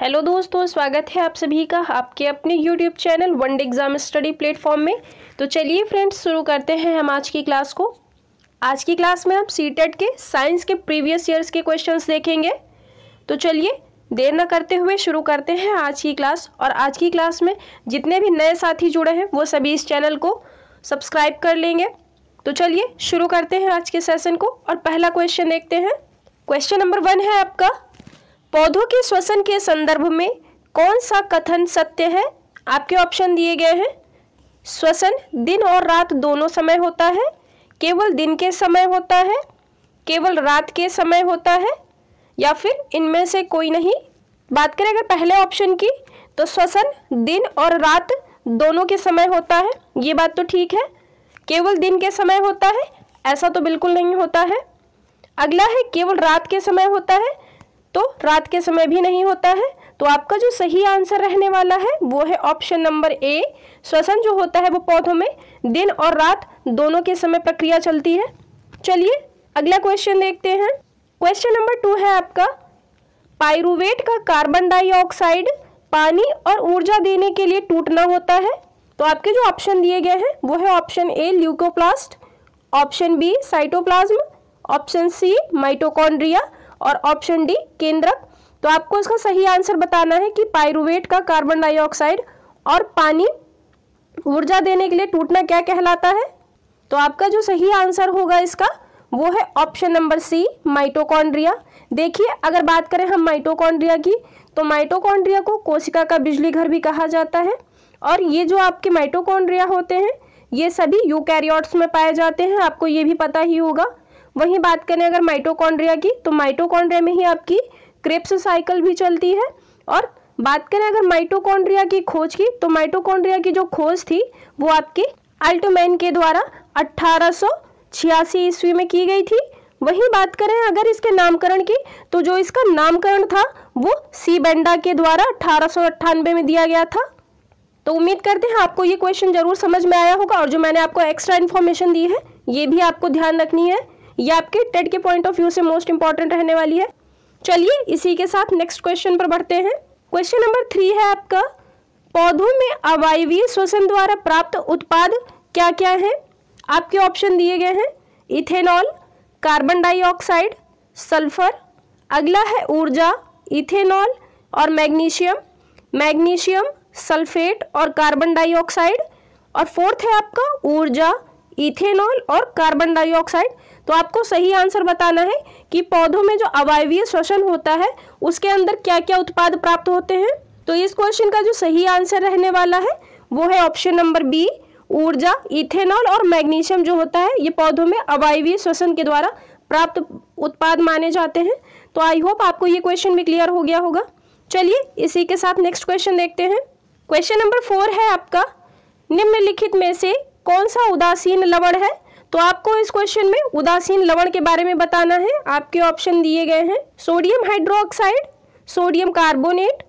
hello दोस्तों स्वागत है आप सभी का आपके अपने YouTube channel one day exam study platform में तो चलिए फ्रेंड्स शुरू करते हैं हम आज की क्लास को आज की क्लास में आप सी टेट e के साइंस के प्रीवियस ईयर्स के क्वेश्चंस देखेंगे तो चलिए देर न करते हुए शुरू करते हैं आज की क्लास और आज की क्लास में जितने भी नए साथी जुड़े हैं वो सभी इस चैनल को सब्सक्राइब कर लेंगे तो चलिए शुरू करते हैं आज के सेशन को और पहला क्वेश्चन देखते हैं क्वेश्चन नंबर वन है आपका पौधों के श्वसन के संदर्भ में कौन सा कथन सत्य है आपके ऑप्शन दिए गए हैं श्वसन दिन और रात दोनों समय होता है केवल दिन के समय होता है केवल रात के समय होता है या फिर इनमें से कोई नहीं बात करें अगर पहले ऑप्शन की तो श्वसन दिन और रात दोनों के समय होता है ये बात तो ठीक है केवल दिन के समय होता है ऐसा तो बिल्कुल नहीं होता है अगला है केवल रात के समय होता है तो रात के समय भी नहीं होता है तो आपका जो सही आंसर रहने वाला है वो है ऑप्शन नंबर ए श्वसन जो होता है वो पौधों में दिन और रात दोनों के समय प्रक्रिया चलती है चलिए अगला क्वेश्चन देखते हैं क्वेश्चन नंबर टू है आपका पायरुवेट का कार्बन डाइऑक्साइड पानी और ऊर्जा देने के लिए टूटना होता है तो आपके जो ऑप्शन दिए गए हैं वो है option A leucoplast option B cytoplasm option C mitochondria और ऑप्शन डी केंद्रक तो आपको इसका सही आंसर बताना है कि पायरुवेट का कार्बन डाइऑक्साइड और पानी ऊर्जा देने के लिए टूटना क्या कहलाता है तो आपका जो सही आंसर होगा इसका वो है ऑप्शन नंबर सी माइटोकॉन्ड्रिया देखिए अगर बात करें हम माइटोकॉन्ड्रिया की तो माइटोकॉन्ड्रिया को कोशिका का बिजली घर भी कहा जाता है और ये जो आपके माइटोकॉन्ड्रिया होते हैं ये सभी यूकैरियोट्स में पाए जाते हैं आपको ये भी पता ही होगा वहीं बात करें अगर माइटोकॉन्ड्रिया की तो माइटोकॉन्ड्रिया में ही आपकी क्रेप्स साइकिल भी चलती है और बात करें अगर माइटोकॉन्ड्रिया की खोज की तो माइटोकॉन्ड्रिया की जो खोज थी वो आपकी अल्टोमैन के द्वारा अट्ठारह ईस्वी में की गई थी वहीं बात करें अगर इसके नामकरण की तो जो इसका नामकरण था वो सी बेंडा के द्वारा अठारह में दिया गया था तो उम्मीद करते हैं आपको ये क्वेश्चन जरूर समझ में आया होगा और जो मैंने आपको एक्स्ट्रा इन्फॉर्मेशन दी है ये भी आपको ध्यान रखनी है ये आपके टेट के पॉइंट ऑफ व्यू से मोस्ट इंपॉर्टेंट रहने वाली है चलिए इसी के साथ नेक्स्ट क्वेश्चन पर बढ़ते हैं क्वेश्चन नंबर थ्री है आपका पौधों में अवायवीय श्वसन द्वारा प्राप्त उत्पाद क्या क्या है आपके ऑप्शन दिए गए हैं इथेनॉल कार्बन डाइऑक्साइड सल्फर अगला है ऊर्जा इथेनॉल और मैग्नीशियम मैग्नीशियम सल्फेट और कार्बन डाइऑक्साइड और फोर्थ है आपका ऊर्जा इथेनॉल और कार्बन डाइऑक्साइड तो आपको सही आंसर बताना है कि पौधों में जो अवायवीय श्वसन होता है उसके अंदर क्या क्या उत्पाद प्राप्त होते हैं तो इस क्वेश्चन का जो सही आंसर रहने वाला है वो है ऑप्शन नंबर बी ऊर्जा इथेनॉल और मैग्नीशियम जो होता है ये पौधों में अवायवीय श्वसन के द्वारा प्राप्त उत्पाद माने जाते हैं तो आई होप आपको ये क्वेश्चन भी क्लियर हो गया होगा चलिए इसी के साथ नेक्स्ट क्वेश्चन देखते हैं क्वेश्चन नंबर फोर है आपका निम्नलिखित में से कौन सा उदासीन लवण है तो आपको इस क्वेश्चन में उदासीन लवण के बारे में बताना है आपके ऑप्शन दिए गए हैं sodium hydroxide sodium carbonate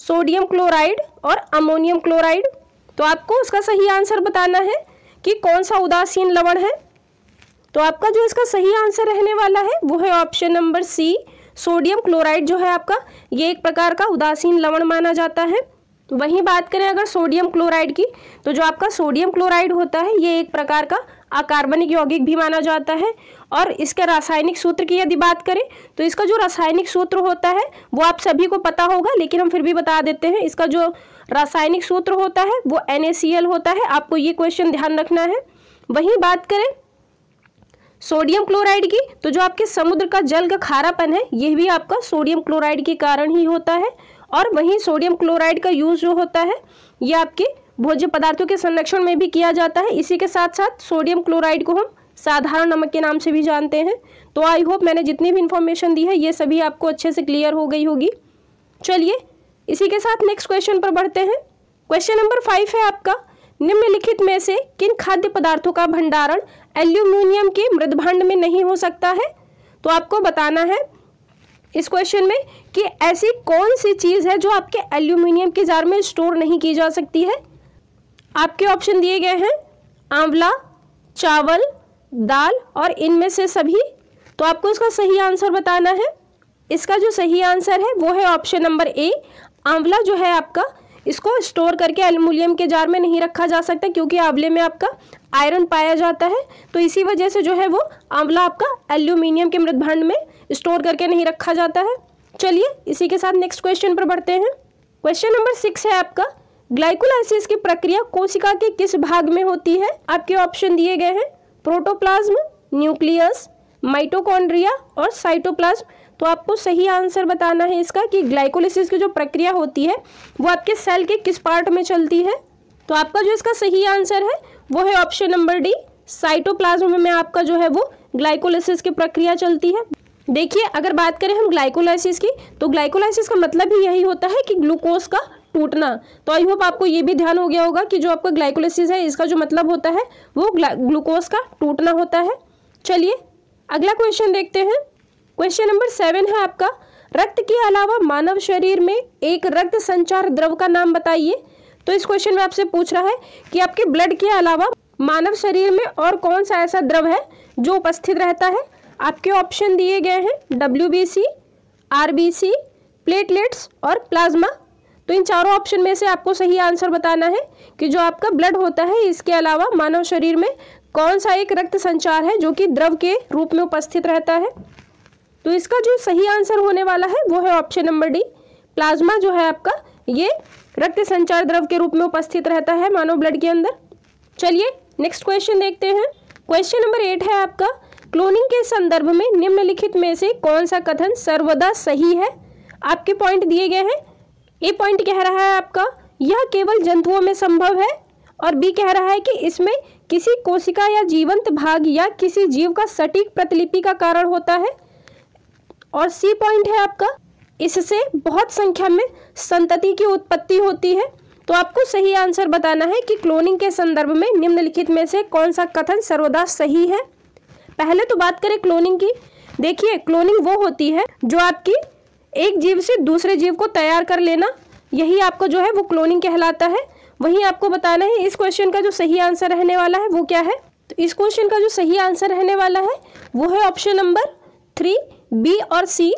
sodium chloride और अमोनियम क्लोराइड तो आपको उसका सही आंसर बताना है कि कौन सा उदासीन लवण है तो आपका जो इसका सही आंसर रहने वाला है वो है option number C sodium chloride जो है आपका ये एक प्रकार का उदासीन लवण माना जाता है तो वही बात करें अगर सोडियम क्लोराइड की तो जो आपका सोडियम क्लोराइड होता है ये एक प्रकार का अकार्बनिक यौगिक भी माना जाता है और इसके रासायनिक सूत्र की यदि बात करें तो इसका जो रासायनिक सूत्र होता है वो आप सभी को पता होगा लेकिन हम फिर भी बता देते हैं इसका जो रासायनिक सूत्र होता है वो एन होता है आपको ये क्वेश्चन ध्यान रखना है वहीं बात करें सोडियम क्लोराइड की तो जो आपके समुद्र का जल का खारापन है यह भी आपका सोडियम क्लोराइड के कारण ही होता है और वहीं सोडियम क्लोराइड का यूज जो होता है ये आपके भोज्य पदार्थों के संरक्षण में भी किया जाता है इसी के साथ साथ सोडियम क्लोराइड को हम साधारण नमक के नाम से भी जानते हैं तो आई होप मैंने जितनी भी इन्फॉर्मेशन दी है ये सभी आपको अच्छे से क्लियर हो गई होगी चलिए इसी के साथ नेक्स्ट क्वेश्चन पर बढ़ते हैं क्वेश्चन नंबर फाइव है आपका निम्नलिखित में से किन खाद्य पदार्थों का भंडारण एल्यूमिनियम के मृदभांड में नहीं हो सकता है तो आपको बताना है इस क्वेश्चन में कि ऐसी कौन सी चीज़ है जो आपके एल्यूमिनियम के जार में स्टोर नहीं की जा सकती है आपके ऑप्शन दिए गए हैं आंवला चावल दाल और इनमें से सभी तो आपको इसका सही आंसर बताना है इसका जो सही आंसर है वो है ऑप्शन नंबर ए आंवला जो है आपका इसको स्टोर करके एल्यूमिनियम के जार में नहीं रखा जा सकता क्योंकि आंवले में आपका आयरन पाया जाता है तो इसी वजह से जो है वो आंवला आपका एल्यूमिनियम के मृदभांड में स्टोर करके नहीं रखा जाता है चलिए इसी के साथ नेक्स्ट क्वेश्चन पर बढ़ते हैं क्वेश्चन नंबर सिक्स है आपका ग्लाइकोलाइसिस की प्रक्रिया कोशिका के किस भाग में होती है आपके ऑप्शन दिए गए हैं प्रोटोप्लाज्म न्यूक्लियस माइटोकॉन्ड्रिया और साइटोप्लाज्म तो आपको सही आंसर बताना है इसका कि ग्लाइकोलिसिस की जो प्रक्रिया होती है वो आपके सेल के किस पार्ट में चलती है तो आपका जो इसका सही आंसर है वो है ऑप्शन नंबर डी साइटोप्लाज्म में आपका जो है वो ग्लाइकोलाइसिस की प्रक्रिया चलती है देखिए अगर बात करें हम ग्लाइकोलाइसिस की तो ग्लाइकोलाइसिस का मतलब ही यही होता है कि ग्लूकोज का टूटना तो आई होप आपको ये भी ध्यान हो गया होगा कि जो आपका ग्लाइकोलाइसिस है इसका जो मतलब होता है वो ग्लूकोज का टूटना होता है चलिए अगला क्वेश्चन देखते हैं क्वेश्चन नंबर सेवन है आपका रक्त के अलावा मानव शरीर में एक रक्त संचार द्रव का नाम बताइए तो इस क्वेश्चन में आपसे पूछ रहा है कि आपके ब्लड के अलावा मानव शरीर में और कौन सा ऐसा द्रव है जो उपस्थित रहता है आपके ऑप्शन दिए गए हैं W B C R B C platelets और प्लाज्मा तो इन चारों ऑप्शन में से आपको सही आंसर बताना है कि जो आपका ब्लड होता है इसके अलावा मानव शरीर में कौन सा एक रक्त संचार है जो कि द्रव के रूप में उपस्थित रहता है तो इसका जो सही आंसर होने वाला है वो है ऑप्शन नंबर डी प्लाज्मा जो है आपका ये रक्त संचार द्रव के रूप में उपस्थित रहता है मानव ब्लड के अंदर चलिए नेक्स्ट क्वेश्चन देखते हैं क्वेश्चन नंबर एट है आपका क्लोनिंग के संदर्भ में निम्नलिखित में से कौन सा कथन सर्वदा सही है आपके पॉइंट दिए गए हैं ए पॉइंट कह रहा है आपका यह केवल जंतुओं में संभव है और बी कह रहा है कि इसमें किसी कोशिका या जीवंत भाग या किसी जीव का सटीक प्रतिलिपि का कारण होता है और सी पॉइंट है आपका इससे बहुत संख्या में संतति की उत्पत्ति होती है तो आपको सही आंसर बताना है कि क्लोनिंग के संदर्भ में निम्नलिखित में से कौन सा कथन सर्वदा सही है पहले तो बात करें क्लोनिंग की देखिए क्लोनिंग वो होती है जो आपकी एक जीव से दूसरे जीव को तैयार कर लेना यही आपको जो है वो क्लोनिंग कहलाता है वहीं आपको बताना है इस क्वेश्चन का जो सही आंसर रहने वाला है वो क्या है तो इस क्वेश्चन का जो सही आंसर रहने वाला है वो है ऑप्शन नंबर थ्री बी और सी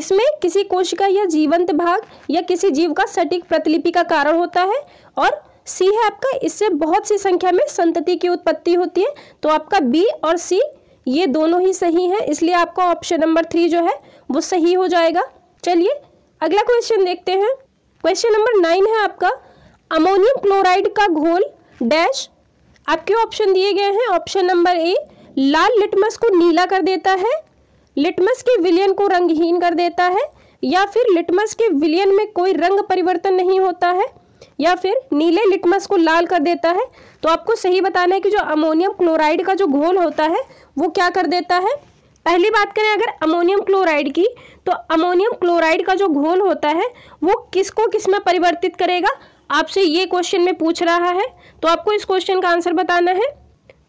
इसमें किसी कोशिका या जीवंत भाग या किसी जीव का सटीक प्रतिलिपि का कारण होता है और सी है आपका इससे बहुत सी संख्या में संतति की उत्पत्ति होती है तो आपका बी और सी ये दोनों ही सही हैं इसलिए आपका ऑप्शन नंबर थ्री जो है वो सही हो जाएगा चलिए अगला क्वेश्चन देखते हैं क्वेश्चन नंबर नाइन है आपका अमोनियम क्लोराइड का घोल डैश आपके ऑप्शन दिए गए हैं ऑप्शन नंबर ए लाल लिटमस को नीला कर देता है लिटमस के विलियन को रंगहीन कर देता है या फिर लिटमस के विलियन में कोई रंग परिवर्तन नहीं होता है या फिर नीले लिटमस को लाल कर देता है तो आपको सही बताना है कि जो अमोनियम क्लोराइड का जो घोल होता है वो क्या कर देता है पहली बात करें अगर अमोनियम क्लोराइड की तो अमोनियम क्लोराइड का जो घोल होता है वो किसको किस में परिवर्तित करेगा आपसे ये क्वेश्चन में पूछ रहा है तो आपको इस क्वेश्चन का आंसर बताना है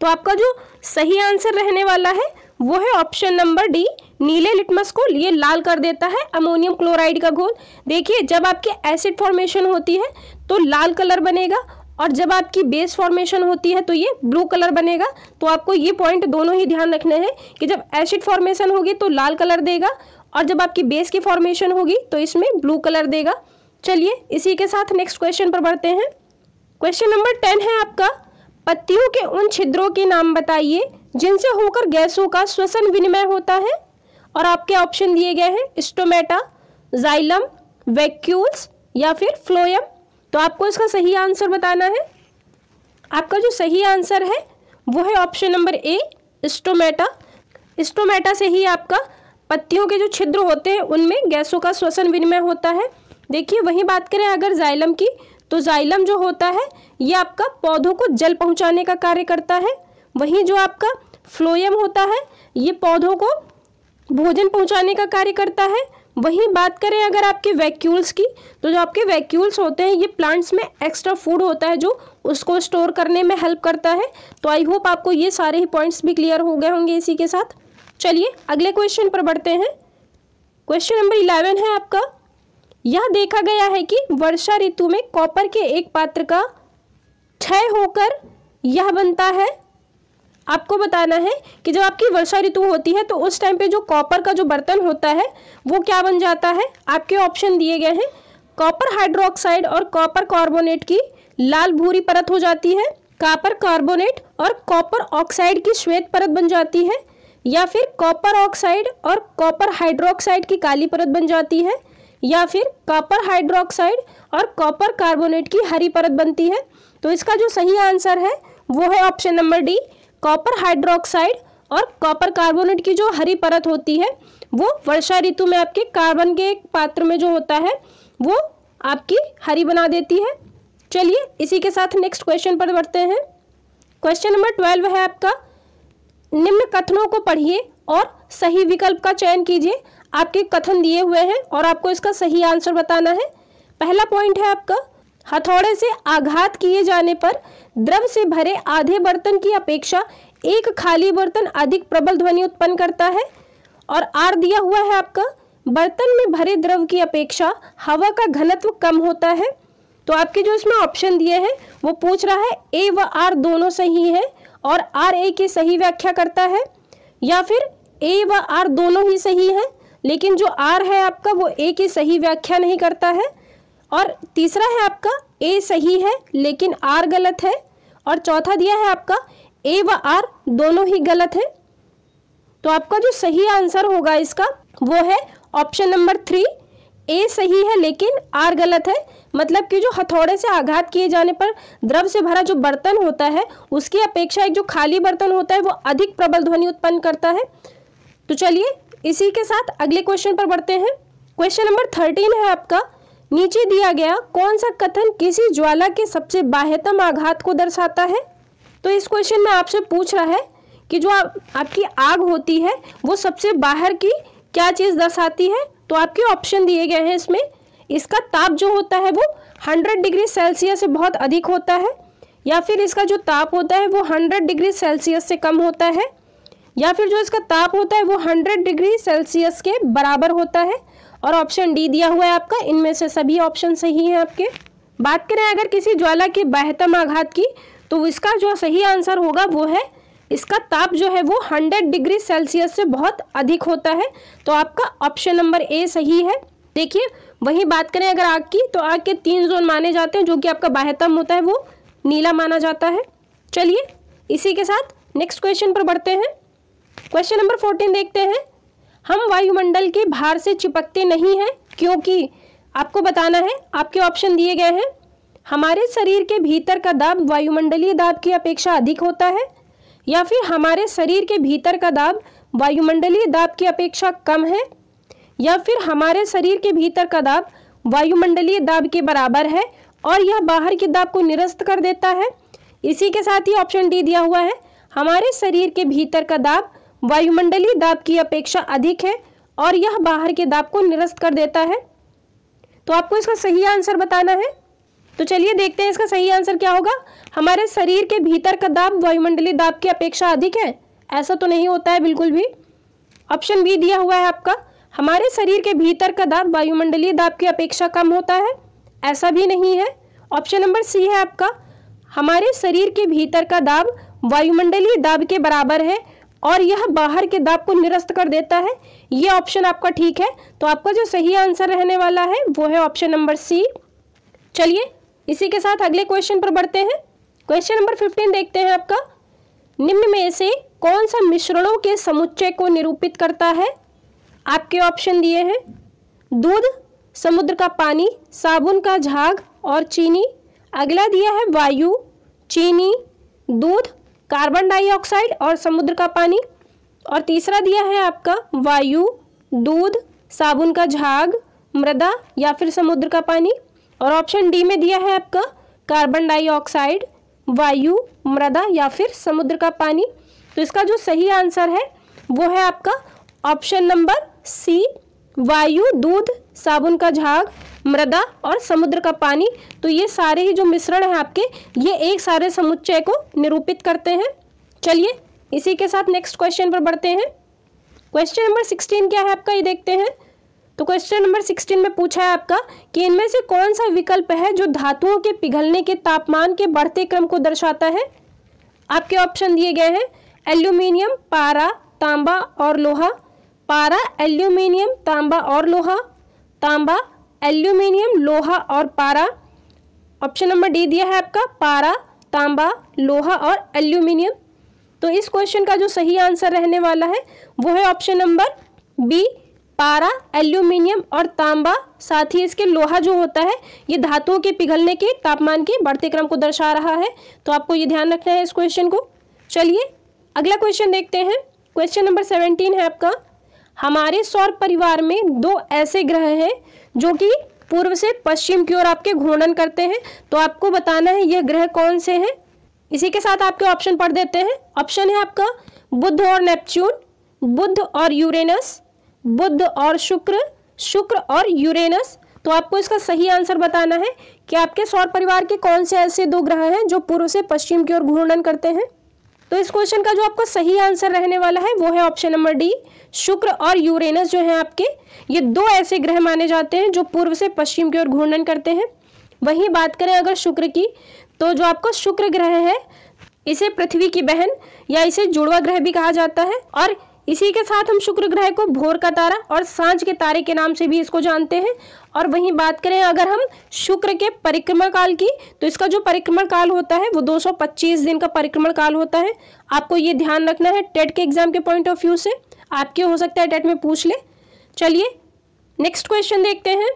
तो आपका जो सही आंसर रहने वाला है वो है ऑप्शन नंबर डी नीले लिटमस को ये लाल कर देता है अमोनियम क्लोराइड का घोल देखिए जब आपकी एसिड फॉर्मेशन होती है तो लाल कलर बनेगा और जब आपकी बेस फॉर्मेशन होती है तो ये ब्लू कलर बनेगा तो आपको ये पॉइंट दोनों ही ध्यान रखने हैं कि जब एसिड फॉर्मेशन होगी तो लाल कलर देगा और जब आपकी बेस की फॉर्मेशन होगी तो इसमें ब्लू कलर देगा चलिए इसी के साथ नेक्स्ट क्वेश्चन पर बढ़ते हैं क्वेश्चन नंबर टेन है आपका पत्तियों के उन छिद्रों के नाम बताइए जिनसे होकर गैसों का श्वसन विनिमय होता है और आपके ऑप्शन दिए गए हैं स्टोमेटा जाइलम वैक्यूल्स या फिर फ्लोयम तो आपको इसका सही आंसर बताना है आपका जो सही आंसर है वो है option number A stomata stomata से ही आपका पत्तियों के जो छिद्र होते हैं उनमें गैसों का श्वसन विनिमय होता है देखिए वहीं बात करें अगर जाइलम की तो जाइलम जो होता है ये आपका पौधों को जल पहुंचाने का कार्य करता है वहीं जो आपका फ्लोयम होता है ये पौधों को भोजन पहुंचाने का कार्य करता है वहीं बात करें अगर आपके वैक्यूल्स की तो जो आपके वैक्यूल्स होते हैं ये प्लांट्स में एक्स्ट्रा फूड होता है जो उसको स्टोर करने में हेल्प करता है तो आई होप आपको ये सारे ही पॉइंट्स भी क्लियर हो गए होंगे इसी के साथ चलिए अगले क्वेश्चन पर बढ़ते हैं क्वेश्चन नंबर इलेवन है आपका यह देखा गया है कि वर्षा ऋतु में कॉपर के एक पात्र का क्षय होकर यह बनता है आपको बताना है कि जब आपकी वर्षा ऋतु होती है तो उस टाइम पे जो कॉपर का जो बर्तन होता है वो क्या बन जाता है आपके ऑप्शन दिए गए हैं कॉपर हाइड्रोक्साइड और कॉपर कार्बोनेट की लाल भूरी परत हो जाती है कॉपर कार्बोनेट और कॉपर ऑक्साइड की श्वेत परत बन जाती है या फिर कॉपर ऑक्साइड और कॉपर हाइड्रोक्साइड की काली परत बन जाती है या फिर कॉपर हाइड्रोक्साइड और कॉपर कार्बोनेट की हरी परत बनती है तो इसका जो सही आंसर है वो है option number D copper hydroxide और कॉपर कार्बोनेट की जो हरी परत होती है वो वर्षा ऋतु में आपके कार्बन के पात्र में जो होता है वो आपकी हरी बना देती है चलिए इसी के साथ नेक्स्ट क्वेश्चन पर बढ़ते हैं क्वेश्चन नंबर ट्वेल्व है आपका निम्न कथनों को पढ़िए और सही विकल्प का चयन कीजिए आपके कथन दिए हुए हैं और आपको इसका सही आंसर बताना है पहला पॉइंट है आपका हथौड़े से आघात किए जाने पर द्रव से भरे आधे बर्तन की अपेक्षा एक खाली बर्तन अधिक प्रबल ध्वनि उत्पन्न करता है और आर दिया हुआ है आपका बर्तन में भरे द्रव की अपेक्षा हवा का घनत्व कम होता है तो आपके जो इसमें ऑप्शन दिए हैं वो पूछ रहा है ए व आर दोनों सही है और आर ए की सही व्याख्या करता है या फिर ए व आर दोनों ही सही है लेकिन जो आर है आपका वो ए की सही व्याख्या नहीं करता है और तीसरा है आपका ए सही है लेकिन आर गलत है और चौथा दिया है आपका ए व आर दोनों ही गलत है तो आपका जो सही आंसर होगा इसका वो है ऑप्शन नंबर थ्री ए सही है लेकिन आर गलत है मतलब कि जो हथौड़े से आघात किए जाने पर द्रव से भरा जो बर्तन होता है उसकी अपेक्षा एक जो खाली बर्तन होता है वो अधिक प्रबल ध्वनि उत्पन्न करता है तो चलिए इसी के साथ अगले क्वेश्चन पर बढ़ते हैं क्वेश्चन नंबर थर्टीन है आपका नीचे दिया गया कौन सा कथन किसी ज्वाला के सबसे बाह्यतम आघात को दर्शाता है तो इस क्वेश्चन में आपसे पूछ रहा है कि जो आप, आपकी आग होती है वो सबसे बाहर की क्या चीज़ दर्शाती है तो आपके ऑप्शन दिए गए हैं इसमें इसका ताप जो होता है वो हंड्रेड डिग्री सेल्सियस से बहुत अधिक होता है या फिर इसका जो ताप होता है वो हंड्रेड डिग्री सेल्सियस से कम होता है या फिर जो इसका ताप होता है वो हंड्रेड डिग्री सेल्सियस के बराबर होता है और ऑप्शन डी दिया हुआ है आपका इनमें से सभी ऑप्शन सही हैं आपके बात करें अगर किसी ज्वाला के बहतम आघात की तो इसका जो सही आंसर होगा वो है इसका ताप जो है वो 100 डिग्री सेल्सियस से बहुत अधिक होता है तो आपका ऑप्शन नंबर ए सही है देखिए वही बात करें अगर आग की तो आग के तीन जोन माने जाते हैं जो कि आपका बाहतम होता है वो नीला माना जाता है चलिए इसी के साथ नेक्स्ट क्वेश्चन पर बढ़ते हैं क्वेश्चन नंबर फोर्टीन देखते हैं हम वायुमंडल के भार से चिपकते नहीं हैं क्योंकि आपको बताना है आपके ऑप्शन दिए गए हैं हमारे शरीर के भीतर का दाब वायुमंडलीय दाब की अपेक्षा अधिक होता है या फिर हमारे शरीर के भीतर का दाब वायुमंडलीय दाब की अपेक्षा कम है या फिर हमारे शरीर के भीतर का दाब वायुमंडलीय दाब के बराबर है और यह बाहर के दाब को निरस्त कर देता है इसी के साथ ही ऑप्शन डी दिया हुआ है हमारे शरीर के भीतर का दाब वायुमंडलीय दाब की अपेक्षा अधिक है और यह बाहर के दाब को निरस्त कर देता है तो आपको इसका सही आंसर बताना है तो चलिए देखते हैं इसका सही आंसर क्या होगा हमारे शरीर के भीतर का दाब वायुमंडलीय दाब की अपेक्षा अधिक है ऐसा तो नहीं होता है बिल्कुल भी ऑप्शन बी दिया हुआ है आपका हमारे शरीर के भीतर का दाब वायुमंडलीय दाब की अपेक्षा कम होता है ऐसा भी नहीं है ऑप्शन नंबर सी है आपका हमारे शरीर के भीतर का दाब वायुमंडलीय दाब के बराबर है और यह बाहर के दाब को निरस्त कर देता है ये ऑप्शन आपका ठीक है तो आपका जो सही आंसर रहने वाला है वो है ऑप्शन नंबर सी चलिए इसी के साथ अगले क्वेश्चन पर बढ़ते हैं क्वेश्चन नंबर फिफ्टीन देखते हैं आपका निम्न में से कौन सा मिश्रणों के समुच्चय को निरूपित करता है आपके ऑप्शन दिए हैं दूध समुद्र का पानी साबुन का झाग और चीनी अगला दिया है वायु चीनी दूध कार्बन डाइऑक्साइड और समुद्र का पानी और तीसरा दिया है आपका वायु दूध साबुन का झाग मृदा या फिर समुद्र का पानी और ऑप्शन डी में दिया है आपका कार्बन डाइऑक्साइड वायु मृदा या फिर समुद्र का पानी तो इसका जो सही आंसर है वो है आपका ऑप्शन नंबर सी वायु दूध साबुन का झाग मृदा और समुद्र का पानी तो ये सारे ही जो मिश्रण है आपके ये एक सारे समुच्चय को निरूपित करते हैं चलिए इसी के साथ नेक्स्ट क्वेश्चन पर बढ़ते हैं क्वेश्चन नंबर सिक्सटीन क्या है आपका ये देखते हैं तो क्वेश्चन नंबर सिक्सटीन में पूछा है आपका कि इनमें से कौन सा विकल्प है जो धातुओं के पिघलने के तापमान के बढ़ते क्रम को दर्शाता है आपके ऑप्शन दिए गए हैं एल्यूमिनियम पारा तांबा और लोहा पारा एल्यूमिनियम तांबा और लोहा तांबा एल्यूमिनियम लोहा और पारा ऑप्शन नंबर डी दिया है आपका पारा तांबा लोहा और एल्यूमिनियम तो इस क्वेश्चन का जो सही आंसर रहने वाला है वो है ऑप्शन नंबर बी पारा एल्यूमिनियम और तांबा साथ ही इसके लोहा जो होता है ये धातुओं के पिघलने के तापमान के बढ़ते क्रम को दर्शा रहा है तो आपको ये ध्यान रखना है इस क्वेश्चन को चलिए अगला क्वेश्चन देखते हैं क्वेश्चन नंबर सेवेंटीन है आपका हमारे सौर परिवार में दो ऐसे ग्रह हैं जो कि पूर्व से पश्चिम की ओर आपके घूर्णन करते हैं तो आपको बताना है यह ग्रह कौन से हैं इसी के साथ आपके ऑप्शन पढ़ देते हैं ऑप्शन है आपका बुद्ध और नेपच्यून बुद्ध और यूरेनस बुद्ध और शुक्र शुक्र और यूरेनस तो आपको इसका सही आंसर बताना है कि आपके सौर परिवार के कौन से ऐसे दो ग्रह हैं जो पूर्व से पश्चिम की ओर घूर्णन करते हैं तो इस क्वेश्चन का जो आपको सही आंसर रहने वाला है वो है ऑप्शन नंबर डी शुक्र और यूरेनस जो है आपके ये दो ऐसे ग्रह माने जाते हैं जो पूर्व से पश्चिम की ओर घूर्णन करते हैं वहीं बात करें अगर शुक्र की तो जो आपको शुक्र ग्रह है इसे पृथ्वी की बहन या इसे जुड़वा ग्रह भी कहा जाता है और इसी के साथ हम शुक्र ग्रह को भोर का तारा और सांझ के तारे के नाम से भी इसको जानते हैं और वहीं बात करें अगर हम शुक्र के परिक्रमा काल की तो इसका जो परिक्रमा काल होता है वो 225 दिन का परिक्रमण काल होता है आपको ये ध्यान रखना है टेट के एग्जाम के पॉइंट ऑफ व्यू से आपके हो सकता है टेट में पूछ ले चलिए नेक्स्ट क्वेश्चन देखते हैं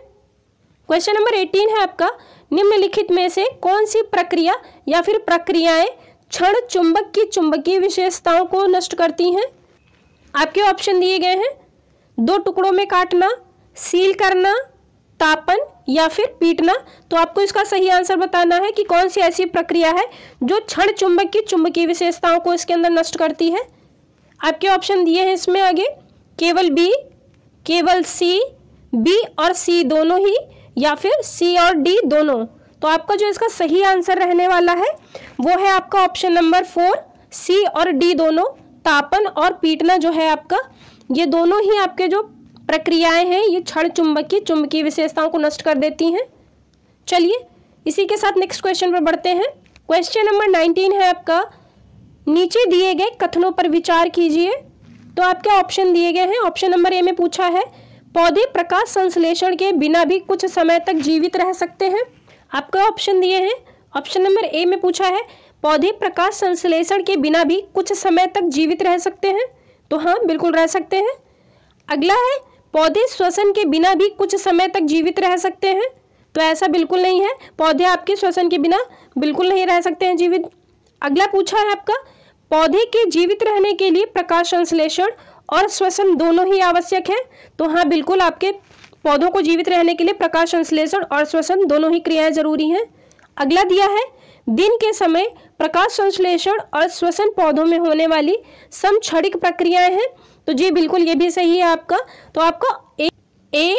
क्वेश्चन नंबर एटीन है आपका निम्नलिखित में से कौन सी प्रक्रिया या फिर प्रक्रियाएं क्षण चुंबक की चुंबकीय विशेषताओं को नष्ट करती हैं आपके ऑप्शन दिए गए हैं दो टुकड़ों में काटना सील करना तापन या फिर पीटना तो आपको इसका सही आंसर बताना है कि कौन सी ऐसी प्रक्रिया है जो क्षण चुंबक की चुंबकीय विशेषताओं को इसके अंदर नष्ट करती है आपके ऑप्शन दिए हैं इसमें आगे केवल बी केवल सी बी और सी दोनों ही या फिर सी और डी दोनों तो आपका जो इसका सही आंसर रहने वाला है वो है आपका ऑप्शन नंबर फोर सी और डी दोनों तापन और पीटना जो है आपका ये दोनों ही आपके जो प्रक्रियाएं हैं ये क्षण चुंबक की चुंबकीय विशेषताओं को नष्ट कर देती हैं चलिए इसी के साथ नेक्स्ट क्वेश्चन पर बढ़ते हैं क्वेश्चन नंबर नाइनटीन है आपका नीचे दिए गए कथनों पर विचार कीजिए तो आपके ऑप्शन दिए गए हैं ऑप्शन नंबर ए में पूछा है पौधे प्रकाश संश्लेषण के बिना भी कुछ समय तक जीवित रह सकते हैं आपका ऑप्शन दिए हैं ऑप्शन नंबर ए में पूछा है पौधे प्रकाश संश्लेषण के बिना भी कुछ समय तक जीवित रह सकते हैं तो हाँ बिल्कुल रह सकते हैं अगला है पौधे श्वसन के बिना भी कुछ समय तक जीवित रह सकते हैं तो ऐसा बिल्कुल नहीं है पौधे आपके श्वसन के बिना बिल्कुल नहीं रह सकते हैं जीवित अगला पूछा है आपका पौधे के जीवित रहने के लिए प्रकाश संश्लेषण और श्वसन दोनों ही आवश्यक हैं तो हाँ बिल्कुल आपके पौधों को जीवित रहने के लिए प्रकाश संश्लेषण और श्वसन दोनों ही क्रियाएं जरूरी हैं अगला दिया है दिन के समय प्रकाश संश्लेषण और श्वसन पौधों में होने वाली समक्षणिक प्रक्रियाएं हैं तो जी बिल्कुल ये भी सही है आपका तो आपका ए ए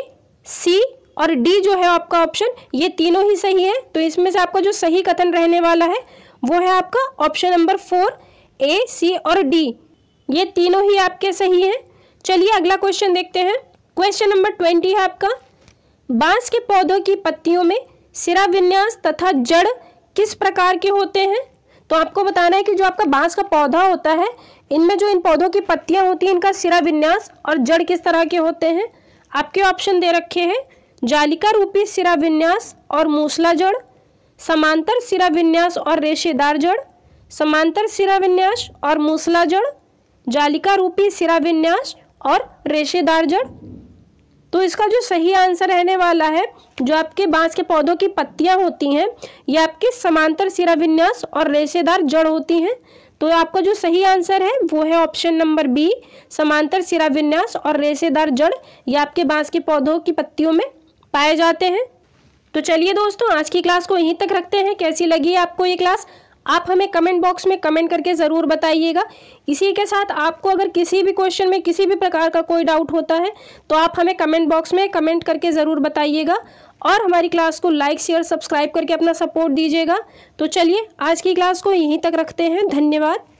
सी और डी जो है आपका ऑप्शन ये तीनों ही सही है तो इसमें से आपका जो सही कथन रहने वाला है वो है आपका option number four A C और डी ये तीनों ही आपके सही हैं चलिए अगला क्वेश्चन देखते हैं क्वेश्चन नंबर ट्वेंटी है आपका बांस के पौधों की पत्तियों में सिरा विन्यास तथा जड़ किस प्रकार के होते हैं तो आपको बताना है कि जो आपका बांस का पौधा होता है इनमें जो इन पौधों की पत्तियां होती हैं इनका सिरा विन्यास और जड़ किस तरह के होते हैं आपके ऑप्शन दे रखे हैं जालिका रूपी सिरा विन्यास और मूसला जड़ समांतर सिरा विन्यास और रेशेदार जड़ समांतर सिरा विन्यास और मूसला जड़ जालिका रूपी सिरा विन्यास और रेशेदार जड़ तो इसका जो सही आंसर रहने वाला है जो आपके बांस के पौधों की पत्तियां होती हैं ये आपके समांतर सिरा विन्यास और रेशेदार जड़ होती हैं तो आपका जो सही आंसर है वो है ऑप्शन नंबर बी समांतर सिरा विन्यास और रेसेदार जड़ ये आपके बांस के पौधों की पत्तियों में पाए जाते हैं तो चलिए दोस्तों आज की क्लास को यहीं तक रखते हैं कैसी लगी है आपको ये क्लास आप हमें कमेंट बॉक्स में कमेंट करके ज़रूर बताइएगा इसी के साथ आपको अगर किसी भी क्वेश्चन में किसी भी प्रकार का कोई डाउट होता है तो आप हमें कमेंट बॉक्स में कमेंट करके ज़रूर बताइएगा और हमारी क्लास को लाइक शेयर सब्सक्राइब करके अपना सपोर्ट दीजिएगा तो चलिए आज की क्लास को यहीं तक रखते हैं धन्यवाद